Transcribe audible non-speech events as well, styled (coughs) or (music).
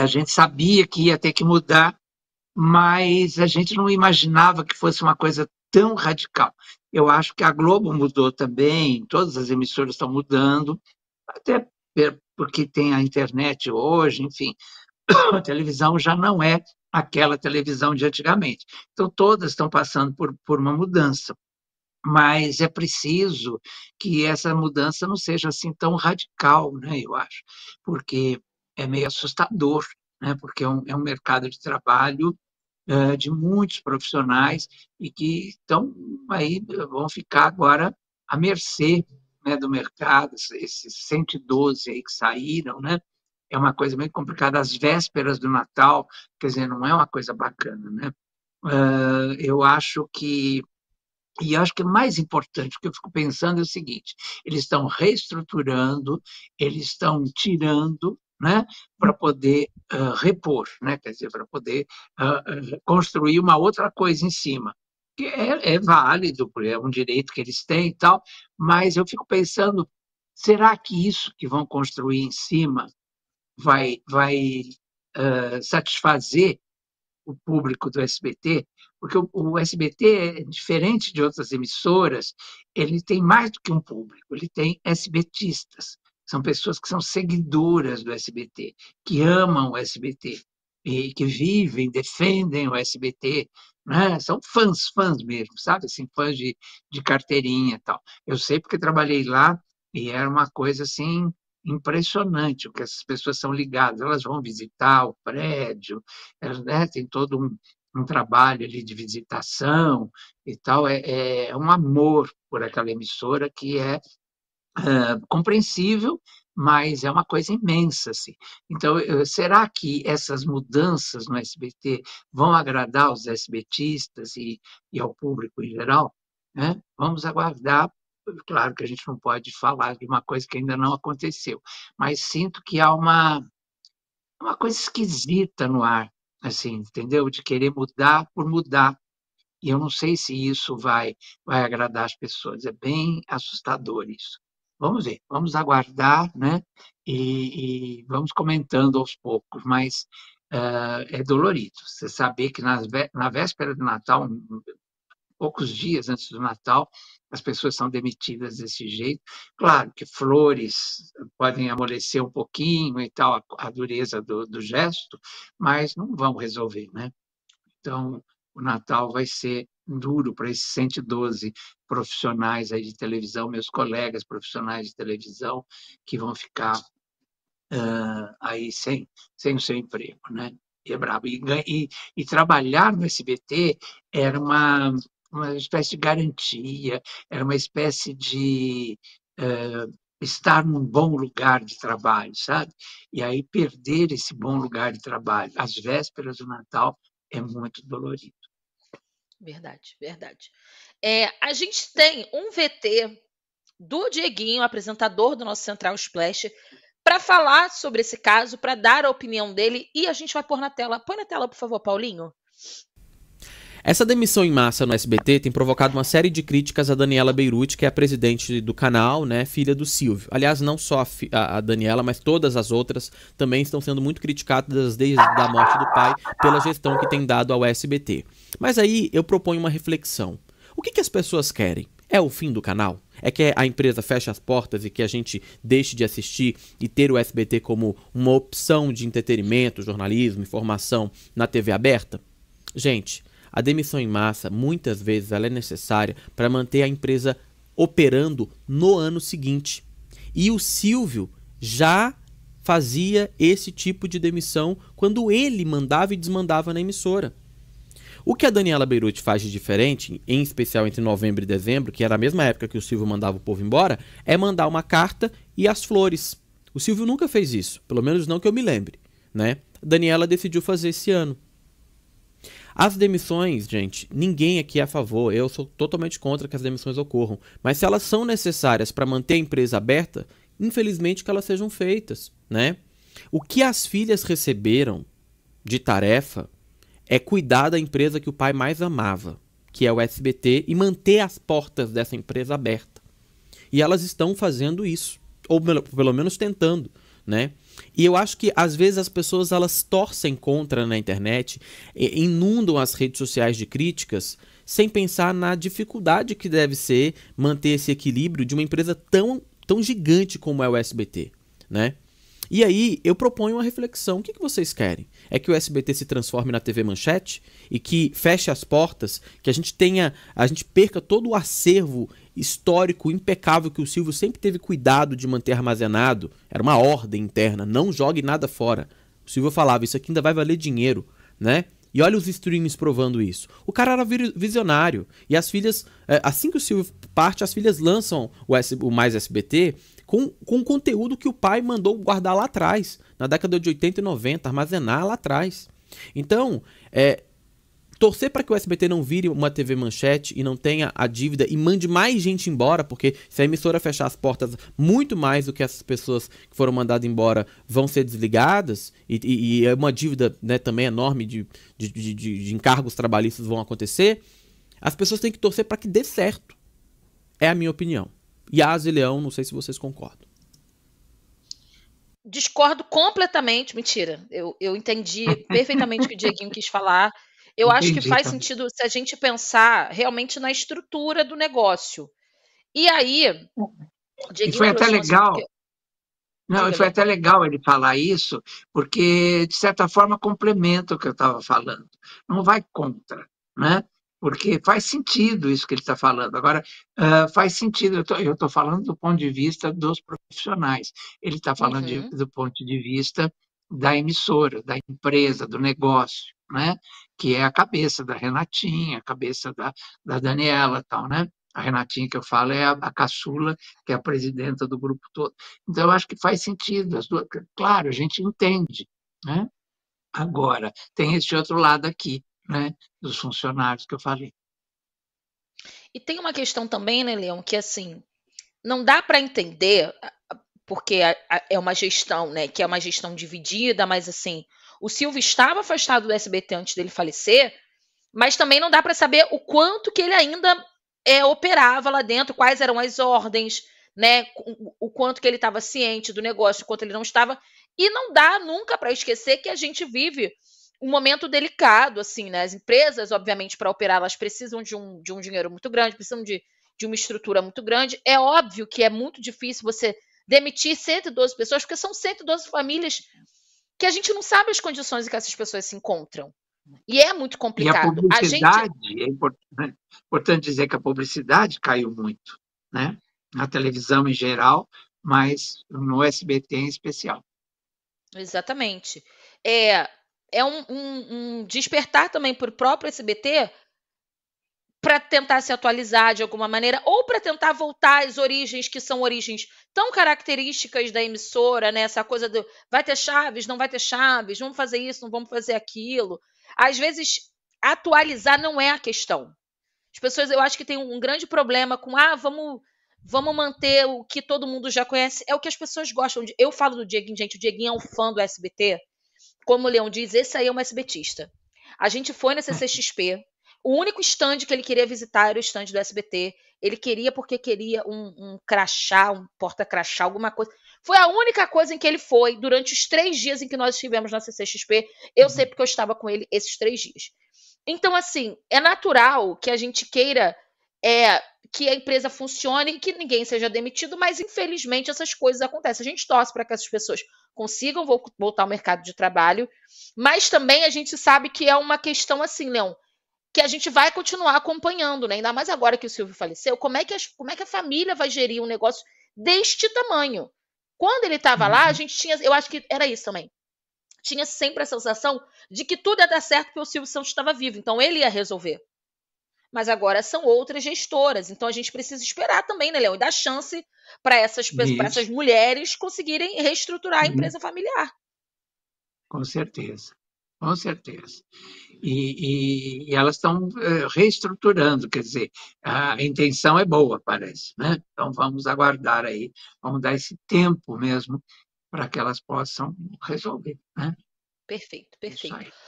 a gente sabia que ia ter que mudar, mas a gente não imaginava que fosse uma coisa tão radical. Eu acho que a Globo mudou também, todas as emissoras estão mudando, até porque tem a internet hoje, enfim. (coughs) A televisão já não é aquela televisão de antigamente. Então, todas estão passando por, por uma mudança. Mas é preciso que essa mudança não seja assim tão radical, né, eu acho, porque é meio assustador, né? porque é um, é um mercado de trabalho eh, de muitos profissionais e que estão aí, eh, vão ficar agora à mercê né, do mercado, esses 112 aí que saíram, né? É uma coisa meio complicada, as vésperas do Natal, quer dizer, não é uma coisa bacana, né? Uh, eu acho que e acho que o é mais importante que eu fico pensando é o seguinte: eles estão reestruturando, eles estão tirando né, para poder uh, repor, né, quer dizer, para poder uh, construir uma outra coisa em cima. Que é, é válido, é um direito que eles têm e tal, mas eu fico pensando, será que isso que vão construir em cima vai, vai uh, satisfazer o público do SBT? Porque o, o SBT, é diferente de outras emissoras, ele tem mais do que um público, ele tem SBTistas são pessoas que são seguidoras do SBT, que amam o SBT, e que vivem, defendem o SBT, né? são fãs, fãs mesmo, sabe? Assim, fãs de, de carteirinha e tal. Eu sei porque trabalhei lá e era uma coisa assim impressionante o que essas pessoas são ligadas. Elas vão visitar o prédio, elas, né, tem todo um, um trabalho ali de visitação e tal. É, é um amor por aquela emissora que é compreensível, mas é uma coisa imensa. Assim. Então, será que essas mudanças no SBT vão agradar os SBTistas e, e ao público em geral? Né? Vamos aguardar. Claro que a gente não pode falar de uma coisa que ainda não aconteceu, mas sinto que há uma, uma coisa esquisita no ar, assim, entendeu? De querer mudar por mudar. E eu não sei se isso vai, vai agradar as pessoas. É bem assustador isso. Vamos ver, vamos aguardar, né? E, e vamos comentando aos poucos, mas uh, é dolorido. Você saber que nas, na véspera do Natal, hum, hum, poucos dias antes do Natal, as pessoas são demitidas desse jeito. Claro que flores podem amolecer um pouquinho e tal, a, a dureza do, do, gesto, mas não vão resolver, né? Então, o Natal vai ser duro para esses 112 profissionais aí de televisão, meus colegas profissionais de televisão, que vão ficar uh, aí sem, sem o seu emprego, né? E é brabo. E, e, e trabalhar no SBT era uma, uma espécie de garantia, era uma espécie de uh, estar num bom lugar de trabalho, sabe? E aí perder esse bom lugar de trabalho às vésperas do Natal é muito dolorido. Verdade, verdade. É, a gente tem um VT do Dieguinho, apresentador do nosso Central Splash, para falar sobre esse caso, para dar a opinião dele e a gente vai pôr na tela. Põe na tela, por favor, Paulinho. Essa demissão em massa no SBT tem provocado uma série de críticas a Daniela Beirute, que é a presidente do canal, né, filha do Silvio. Aliás, não só a, a Daniela, mas todas as outras também estão sendo muito criticadas desde a morte do pai pela gestão que tem dado ao SBT. Mas aí eu proponho uma reflexão. O que, que as pessoas querem? É o fim do canal? É que a empresa feche as portas e que a gente deixe de assistir e ter o SBT como uma opção de entretenimento, jornalismo, informação na TV aberta? Gente, a demissão em massa, muitas vezes, ela é necessária para manter a empresa operando no ano seguinte. E o Silvio já fazia esse tipo de demissão quando ele mandava e desmandava na emissora. O que a Daniela Beirute faz de diferente, em especial entre novembro e dezembro, que era a mesma época que o Silvio mandava o povo embora, é mandar uma carta e as flores. O Silvio nunca fez isso, pelo menos não que eu me lembre, né? Daniela decidiu fazer esse ano. As demissões, gente, ninguém aqui é a favor. Eu sou totalmente contra que as demissões ocorram. Mas se elas são necessárias para manter a empresa aberta, infelizmente que elas sejam feitas, né? O que as filhas receberam de tarefa é cuidar da empresa que o pai mais amava, que é o SBT, e manter as portas dessa empresa aberta. E elas estão fazendo isso, ou pelo menos tentando, né? E eu acho que às vezes as pessoas elas torcem contra na internet, inundam as redes sociais de críticas, sem pensar na dificuldade que deve ser manter esse equilíbrio de uma empresa tão, tão gigante como é o SBT, né? E aí eu proponho uma reflexão. O que, que vocês querem? É que o SBT se transforme na TV Manchete e que feche as portas, que a gente tenha, a gente perca todo o acervo histórico impecável que o Silvio sempre teve cuidado de manter armazenado. Era uma ordem interna, não jogue nada fora. O Silvio falava, isso aqui ainda vai valer dinheiro, né? E olha os streams provando isso. O cara era visionário. E as filhas, eh, assim que o Silvio parte, as filhas lançam o, S, o Mais SBT com, com conteúdo que o pai mandou guardar lá atrás, na década de 80 e 90, armazenar lá atrás. Então, é, torcer para que o SBT não vire uma TV manchete e não tenha a dívida e mande mais gente embora, porque se a emissora fechar as portas muito mais do que essas pessoas que foram mandadas embora vão ser desligadas, e, e, e é uma dívida né, também enorme de, de, de, de encargos trabalhistas vão acontecer, as pessoas têm que torcer para que dê certo. É a minha opinião. Yas e Leão, não sei se vocês concordam. Discordo completamente. Mentira. Eu, eu entendi perfeitamente o que o Dieguinho quis falar. Eu acho que faz tá. sentido se a gente pensar realmente na estrutura do negócio. E aí. E foi até legal. Assim Não, foi até legal ele falar isso, porque, de certa forma, complementa o que eu estava falando. Não vai contra, né? Porque faz sentido isso que ele está falando. Agora, uh, faz sentido, eu estou falando do ponto de vista dos profissionais. Ele está falando uhum. de, do ponto de vista da emissora, da empresa, do negócio né? que é a cabeça da Renatinha, a cabeça da, da Daniela tal, né? A Renatinha que eu falo é a, a caçula, que é a presidenta do grupo todo. Então, eu acho que faz sentido. As duas, claro, a gente entende. Né? Agora, tem esse outro lado aqui, né? dos funcionários que eu falei. E tem uma questão também, né, Leão, que assim, não dá para entender, porque é uma gestão, né, que é uma gestão dividida, mas assim, o Silvio estava afastado do SBT antes dele falecer, mas também não dá para saber o quanto que ele ainda é, operava lá dentro, quais eram as ordens, né? O, o quanto que ele estava ciente do negócio, o quanto ele não estava. E não dá nunca para esquecer que a gente vive um momento delicado, assim, né? As empresas, obviamente, para operar, elas precisam de um, de um dinheiro muito grande, precisam de, de uma estrutura muito grande. É óbvio que é muito difícil você demitir 112 pessoas, porque são 112 famílias que a gente não sabe as condições em que essas pessoas se encontram. E é muito complicado. E a publicidade, a gente... é né? importante, dizer que a publicidade caiu muito, né? Na televisão em geral, mas no SBT em especial. Exatamente. É, é um, um, um despertar também para o próprio SBT para tentar se atualizar de alguma maneira ou para tentar voltar às origens que são origens tão características da emissora, né? Essa coisa do vai ter chaves, não vai ter chaves, vamos fazer isso, não vamos fazer aquilo. Às vezes atualizar não é a questão. As pessoas, eu acho que tem um grande problema com ah, vamos vamos manter o que todo mundo já conhece, é o que as pessoas gostam de. Eu falo do Dieguinho, gente, o Dieguinho é um fã do SBT. Como o Leão diz, esse aí é um SBTista. A gente foi na CCXP, o único stand que ele queria visitar era o stand do SBT. Ele queria porque queria um, um crachá, um porta-crachá, alguma coisa. Foi a única coisa em que ele foi durante os três dias em que nós estivemos na CCXP. Eu uhum. sei porque eu estava com ele esses três dias. Então, assim, é natural que a gente queira é, que a empresa funcione e que ninguém seja demitido, mas infelizmente essas coisas acontecem. A gente torce para que essas pessoas consigam voltar ao mercado de trabalho, mas também a gente sabe que é uma questão assim, Leão que a gente vai continuar acompanhando, né? Ainda mais agora que o Silvio faleceu, como é que, como é que a família vai gerir um negócio deste tamanho? Quando ele estava lá, a uhum. gente tinha, eu acho que era isso também. Tinha sempre a sensação de que tudo ia dar certo porque o Silvio Santos estava vivo, então ele ia resolver. Mas agora são outras gestoras, então a gente precisa esperar também, né, Leão? E dar chance para essas, essas mulheres conseguirem reestruturar a uhum. empresa familiar. Com certeza com certeza. E, e, e elas estão eh, reestruturando, quer dizer, a intenção é boa, parece, né? Então vamos aguardar aí, vamos dar esse tempo mesmo para que elas possam resolver, né? Perfeito, é perfeito.